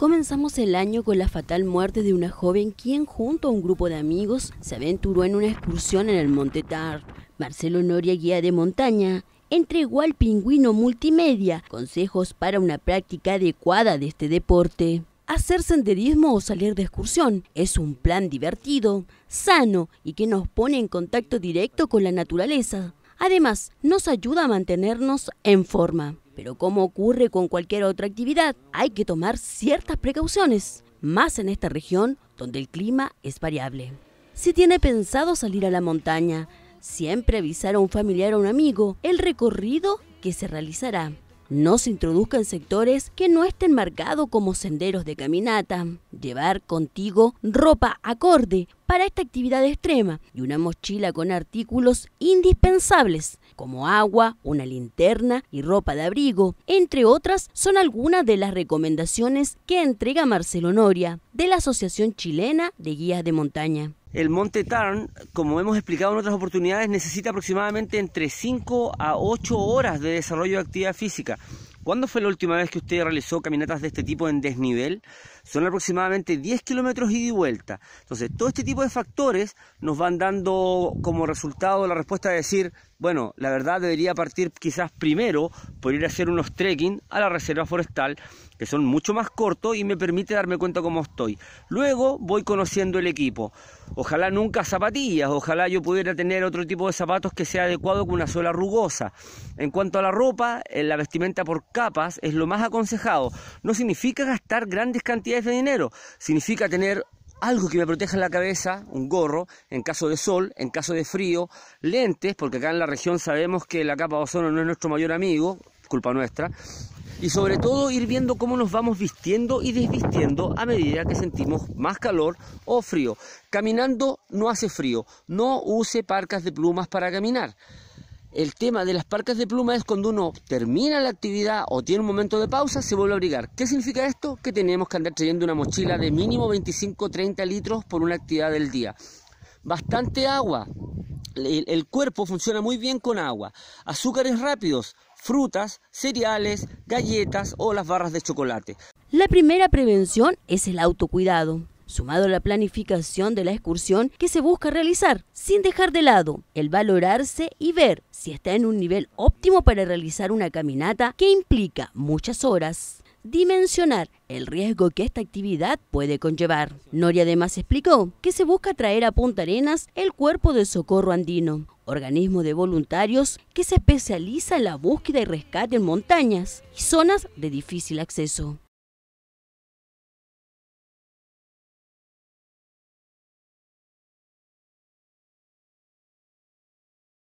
Comenzamos el año con la fatal muerte de una joven quien junto a un grupo de amigos se aventuró en una excursión en el Monte Tar. Marcelo Noria, guía de montaña, entregó al pingüino multimedia consejos para una práctica adecuada de este deporte. Hacer senderismo o salir de excursión es un plan divertido, sano y que nos pone en contacto directo con la naturaleza. Además, nos ayuda a mantenernos en forma. Pero como ocurre con cualquier otra actividad, hay que tomar ciertas precauciones, más en esta región donde el clima es variable. Si tiene pensado salir a la montaña, siempre avisar a un familiar o un amigo el recorrido que se realizará. No se introduzca en sectores que no estén marcados como senderos de caminata llevar contigo ropa acorde para esta actividad extrema y una mochila con artículos indispensables como agua, una linterna y ropa de abrigo, entre otras, son algunas de las recomendaciones que entrega Marcelo Noria de la Asociación Chilena de Guías de Montaña. El Monte Tarn, como hemos explicado en otras oportunidades, necesita aproximadamente entre 5 a 8 horas de desarrollo de actividad física. ¿Cuándo fue la última vez que usted realizó caminatas de este tipo en desnivel? Son aproximadamente 10 kilómetros ida y vuelta. Entonces, todo este tipo de factores nos van dando como resultado la respuesta de decir, bueno, la verdad debería partir quizás primero por ir a hacer unos trekking a la reserva forestal, que son mucho más cortos y me permite darme cuenta cómo estoy. Luego voy conociendo el equipo. Ojalá nunca zapatillas, ojalá yo pudiera tener otro tipo de zapatos que sea adecuado con una suela rugosa. En cuanto a la ropa, en la vestimenta por capas es lo más aconsejado. No significa gastar grandes cantidades de dinero, significa tener algo que me proteja la cabeza, un gorro, en caso de sol, en caso de frío, lentes, porque acá en la región sabemos que la capa de ozono no es nuestro mayor amigo, culpa nuestra, y sobre todo ir viendo cómo nos vamos vistiendo y desvistiendo a medida que sentimos más calor o frío. Caminando no hace frío, no use parcas de plumas para caminar. El tema de las parcas de pluma es cuando uno termina la actividad o tiene un momento de pausa, se vuelve a abrigar. ¿Qué significa esto? Que tenemos que andar trayendo una mochila de mínimo 25-30 litros por una actividad del día. Bastante agua. el cuerpo funciona muy bien con agua. Azúcares rápidos, frutas, cereales, galletas o las barras de chocolate. La primera prevención es el autocuidado sumado a la planificación de la excursión que se busca realizar, sin dejar de lado el valorarse y ver si está en un nivel óptimo para realizar una caminata que implica muchas horas dimensionar el riesgo que esta actividad puede conllevar. Noria además explicó que se busca traer a Punta Arenas el Cuerpo de Socorro Andino, organismo de voluntarios que se especializa en la búsqueda y rescate en montañas y zonas de difícil acceso.